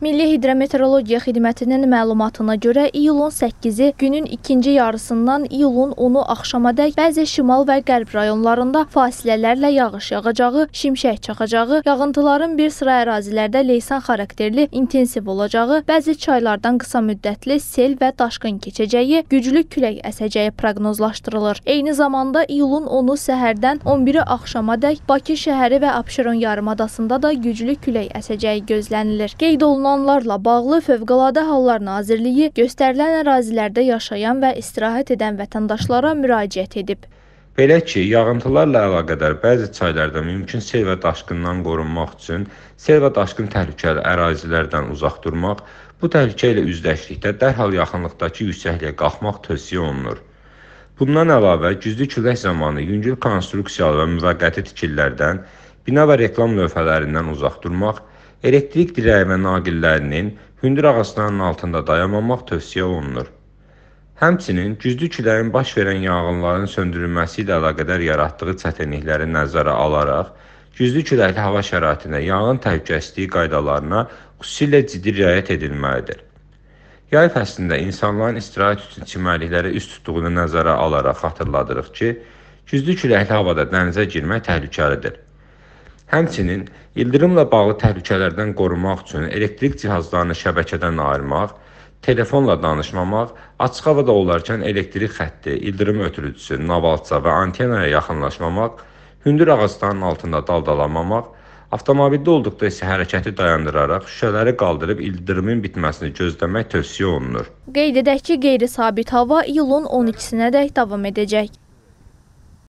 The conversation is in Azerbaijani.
Milli Hidrometeorologiya Xidmətinin məlumatına görə iyulun 8-i günün ikinci yarısından iyulun 10-u axşamadək bəzi şimal və qərb rayonlarında fasilələrlə yağış yağacağı, şimşək çaxacağı, yağıntıların bir sıra ərazilərdə leysan xarakterli intensiv olacağı, bəzi çaylardan qısa müddətli sel və daşqın keçəcəyi, güclü külək əsəcəyi proqnozlaşdırılır. Eyni zamanda iyulun 10-u səhərdən 11-i axşamadək Bakı şəhəri və Abşeron yarımadasında da güclü külək əsəcəyi gözlənilir. Qeyd olunan olanlarla bağlı Fövqəladə Hallar Nazirliyi göstərilən ərazilərdə yaşayan və istirahət edən vətəndaşlara müraciət edib. Belə ki, yağıntılarla əlaqədar bəzi çaylarda mümkün sel və daşqından qorunmaq üçün sel və daşqın təhlükəli ərazilərdən uzaq durmaq, bu təhlükə ilə üzləşdikdə dərhal yaxınlıqdakı yüksəkliyə qalxmaq tövsiyə olunur. Bundan əlavə, güclü külək zamanı yüngül konstruksiyalı və müvəqqəti tikililərdən, bina və reklam lövhələrindən uzaq durmaq, Elektrik dirəyimə naqillərinin hündür ağaclarının altında dayanmamaq tövsiyə olunur. Həmçinin güclü küləyin baş verən yanğınların söndürülməsi ilə əlaqədar yaratdığı çətinlikləri nəzərə alaraq, güclü küləkli hava şəraitində yanğın təhlükəsizliyi qaydalarına xüsusilə ciddi riayət edilməlidir. Yay fəslində insanların istirahət üçün çimərliklərə üst tutduğunu nəzərə alaraq xatırladırıq ki, güclü küləkli havada dənizə girmək təhlükəlidir. Həmçinin ildırımla bağlı təhlükələrdən qorumaq üçün elektrik cihazlarını şəbəkədən ayırmaq, telefonla danışmamaq, açıq havada olarkən elektrik xətti, ildırım ötürücüsü, navalça və antenaya yaxınlaşmamaq, hündür ağacların altında daldalanmamaq, avtomobildə olduqda isə hərəkəti dayandıraraq şüşələri qaldırıb ildırımın bitməsini gözləmək tövsiyə olunur. Qeyd edək ki, qeyri-sabit hava iyulun 12-sinədək davam edəcək.